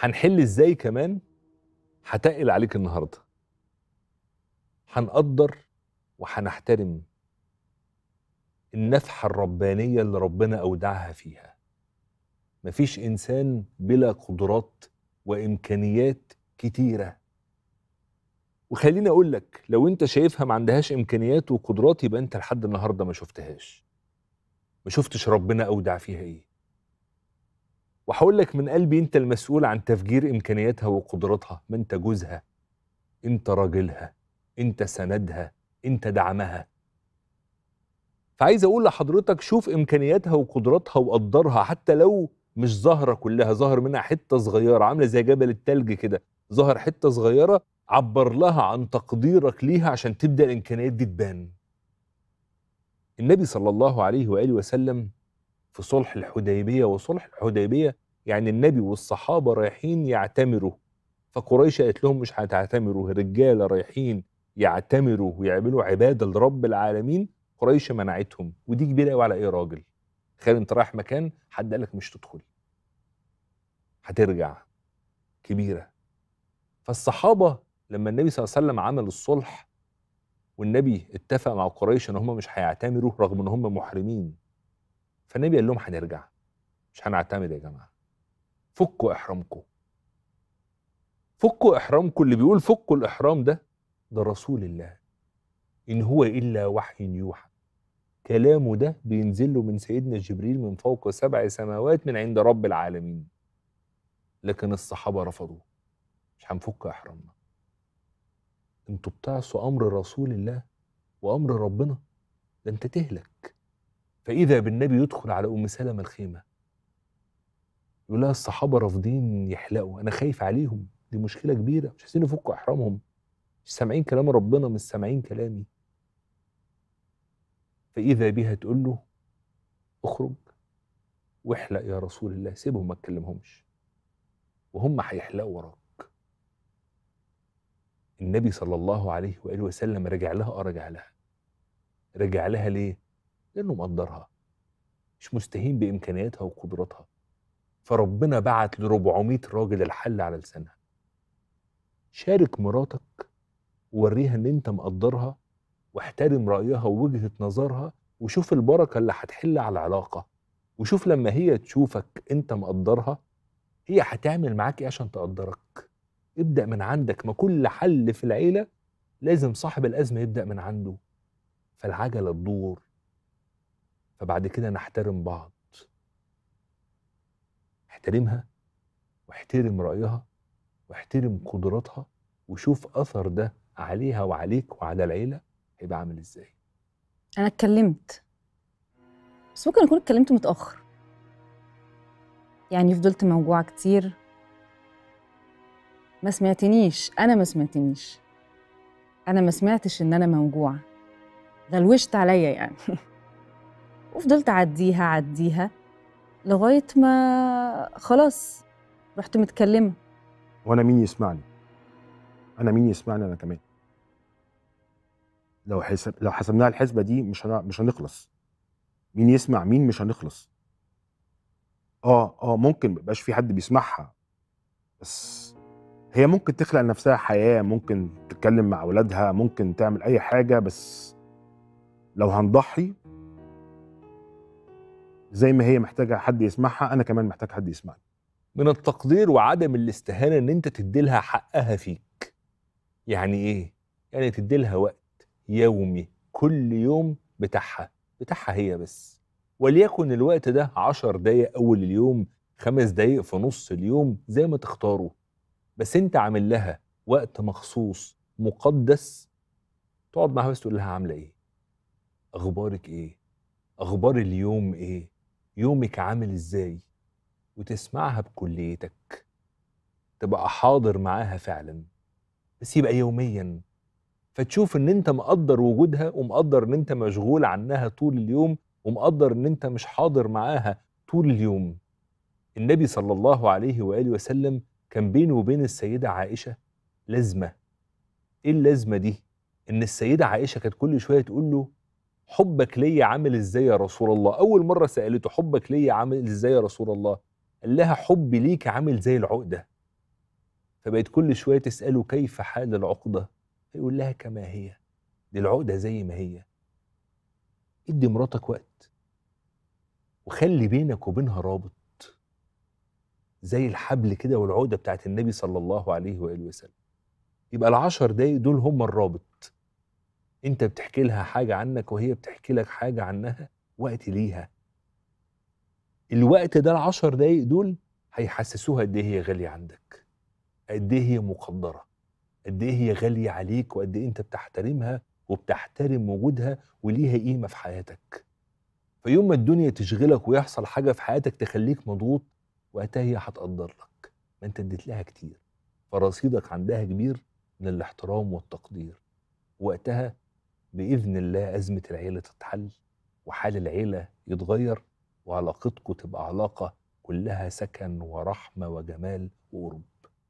هنحل ازاي كمان هتقل عليك النهارده هنقدر وهنحترم النفحة الربانية اللي ربنا أودعها فيها مفيش إنسان بلا قدرات وإمكانيات كتيرة وخليني أقول لك لو أنت شايفها ما عندهاش إمكانيات وقدرات يبقى أنت لحد النهاردة ما شفتهاش ما شفتش ربنا أودع فيها إيه وهقول لك من قلبي انت المسؤول عن تفجير امكانياتها وقدراتها ما انت جوزها انت راجلها انت سندها انت دعمها فعايز اقول لحضرتك شوف امكانياتها وقدراتها وقدرها حتى لو مش ظاهره كلها ظاهر منها حته صغيره عامله زي جبل التلج كده ظهر حته صغيره عبر لها عن تقديرك ليها عشان تبدا الامكانيات دي تبان النبي صلى الله عليه واله وسلم في صلح الحديبية وصلح الحديبية يعني النبي والصحابة رايحين يعتمروا فقريش قالت لهم مش هتعتمروا رجالة رايحين يعتمروا ويعملوا عبادة لرب العالمين قريش منعتهم ودي كبيرة قوي على إيه راجل تخيل أنت رايح مكان حد قالك مش تدخل هترجع كبيرة فالصحابة لما النبي صلى الله عليه وسلم عمل الصلح والنبي اتفق مع قريش ان هم مش هيعتمروا رغم ان هم محرمين فالنبي قال لهم هنرجع مش هنعتمد يا جماعه فكوا احرامكم فكوا احرامكم اللي بيقول فكوا الاحرام ده ده رسول الله ان هو الا وحي يوحى كلامه ده بينزل له من سيدنا جبريل من فوق سبع سماوات من عند رب العالمين لكن الصحابه رفضوا مش هنفك احرامنا انتوا بتعصوا امر رسول الله وامر ربنا ده انت تهلك فإذا بالنبي يدخل على أم سلمة الخيمة يقول لها الصحابة رافضين يحلقوا أنا خايف عليهم دي مشكلة كبيرة مش عايزين يفكوا إحرامهم مش سامعين كلام ربنا مش سامعين كلامي فإذا بها تقول له اخرج واحلق يا رسول الله سيبهم ما تكلمهمش وهم هيحلقوا وراك النبي صلى الله عليه وآله وسلم رجع لها أه رجع لها رجع لها ليه؟ لانه مقدرها مش مستهين بامكانياتها وقدراتها فربنا بعت ل 400 راجل الحل على لسانها شارك مراتك ووريها ان انت مقدرها واحترم رايها ووجهه نظرها وشوف البركه اللي هتحل على العلاقه وشوف لما هي تشوفك انت مقدرها هي هتعمل معاك ايه عشان تقدرك ابدا من عندك ما كل حل في العيله لازم صاحب الازمه يبدا من عنده فالعجله تدور فبعد كده نحترم بعض احترمها واحترم رأيها واحترم قدراتها وشوف أثر ده عليها وعليك وعلى العيلة هيبقى عامل ازاي أنا اتكلمت بس ممكن أكون اتكلمت متأخر يعني فضلت موجوعة كتير ما سمعتنيش أنا ما سمعتنيش أنا ما سمعتش إن أنا موجوعة غلوشت عليا يعني وفضلت أعديها أعديها لغاية ما خلاص رحت متكلمة وأنا مين يسمعني؟ أنا مين يسمعني أنا كمان؟ لو حسب لو حسبناها الحسبة دي مش هن... مش هنخلص مين يسمع مين مش هنخلص اه اه ممكن ميبقاش في حد بيسمعها بس هي ممكن تخلق لنفسها حياة ممكن تتكلم مع أولادها ممكن تعمل أي حاجة بس لو هنضحي زي ما هي محتاجه حد يسمعها انا كمان محتاج حد يسمعني من التقدير وعدم الاستهانه ان انت تدي لها حقها فيك يعني ايه يعني تدي لها وقت يومي كل يوم بتاعها بتاعها هي بس وليكن الوقت ده عشر دقايق اول اليوم خمس دقايق في نص اليوم زي ما تختاره بس انت عامل لها وقت مخصوص مقدس تقعد معاها بس تقول لها عامله ايه اخبارك ايه اخبار اليوم ايه يومك عامل ازاي وتسمعها بكليتك تبقى حاضر معاها فعلا بس يبقى يوميا فتشوف ان انت مقدر وجودها ومقدر ان انت مشغول عنها طول اليوم ومقدر ان انت مش حاضر معاها طول اليوم النبي صلى الله عليه واله وسلم كان بينه وبين السيده عائشه لازمه ايه اللازمه دي ان السيده عائشه كانت كل شويه تقول له حبك ليا عامل ازاي يا رسول الله اول مره سالته حبك ليا عامل ازاي يا رسول الله قال لها حبي ليك عامل زي العقده فبقت كل شويه تساله كيف حال العقده فيقول لها كما هي دي العقده زي ما هي ادي مراتك وقت وخلي بينك وبينها رابط زي الحبل كده والعقده بتاعت النبي صلى الله عليه واله وسلم يبقى العشر دقايق دول هم الرابط انت بتحكي لها حاجه عنك وهي بتحكي لك حاجه عنها وقت ليها الوقت ده العشر دقايق دول هيحسسوها قد ايه هي غاليه عندك قد ايه هي مقدره قد ايه هي غاليه عليك وقد ايه انت بتحترمها وبتحترم وجودها وليها قيمه في حياتك فيوم ما الدنيا تشغلك ويحصل حاجه في حياتك تخليك مضغوط وقتها هي هتقدر لك ما انت اديت لها كتير فرصيدك عندها كبير من الاحترام والتقدير وقتها باذن الله ازمه العيله تتحل وحال العيله يتغير وعلاقتكم تبقى علاقه كلها سكن ورحمه وجمال وقرب